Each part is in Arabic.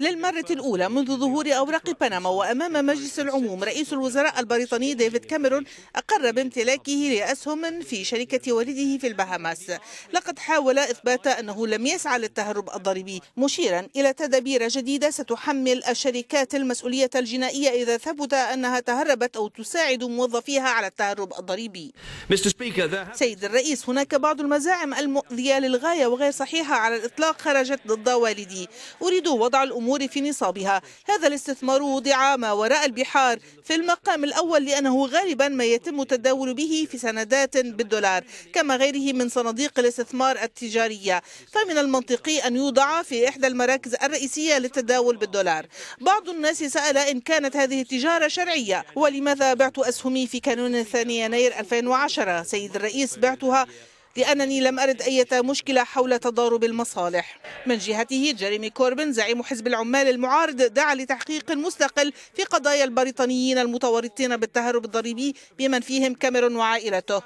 للمرة الأولى منذ ظهور أوراق بنما وأمام مجلس العموم رئيس الوزراء البريطاني ديفيد كاميرون أقر بامتلاكه لأسهم في شركة والده في البهاماس لقد حاول إثبات أنه لم يسعى للتهرب الضريبي مشيرا إلى تدابير جديدة ستحمل الشركات المسؤولية الجنائية إذا ثبت أنها تهربت أو تساعد موظفيها على التهرب الضريبي سيد الرئيس هناك بعض المزاعم المؤذية للغاية وغير صحيحة على الإطلاق خرجت ضد والدي تريد وضع الأمور في نصابها هذا الاستثمار وضع ما وراء البحار في المقام الأول لأنه غالبا ما يتم التداول به في سندات بالدولار كما غيره من صناديق الاستثمار التجارية فمن المنطقي أن يوضع في إحدى المراكز الرئيسية للتداول بالدولار بعض الناس سأل إن كانت هذه التجارة شرعية ولماذا بعت أسهمي في كانون الثاني يناير 2010 سيد الرئيس بعتها لأنني لم أرد أي مشكلة حول تضارب المصالح من جهته جيريمي كوربن زعيم حزب العمال المعارض دعا لتحقيق مستقل في قضايا البريطانيين المتورطين بالتهرب الضريبي بمن فيهم كاميرون وعائلته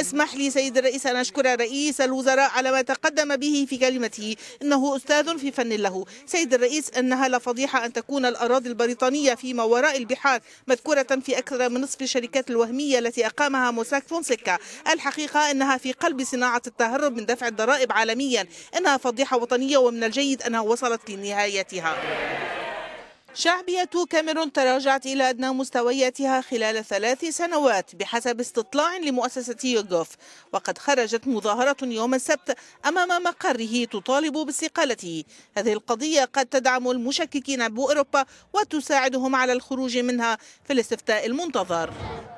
اسمح لي سيد الرئيس أن أشكر رئيس الوزراء على ما تقدم به في كلمته إنه أستاذ في فن له سيد الرئيس إنها لفضيحة أن تكون الأراضي البريطانية فيما وراء البحار مذكورة في أكثر من نصف الشركات الوهمية التي أقامها موساك فونسيكا الحقيقة إنها في قلب صناعة التهرب من دفع الضرائب عالميا إنها فضيحة وطنية ومن الجيد أنها وصلت لنهايتها شعبية كاميرون تراجعت إلى أدنى مستوياتها خلال ثلاث سنوات بحسب استطلاع لمؤسسة يوغوف وقد خرجت مظاهرة يوم السبت أمام مقره تطالب باستقالته هذه القضية قد تدعم المشككين بأوروبا وتساعدهم على الخروج منها في الاستفتاء المنتظر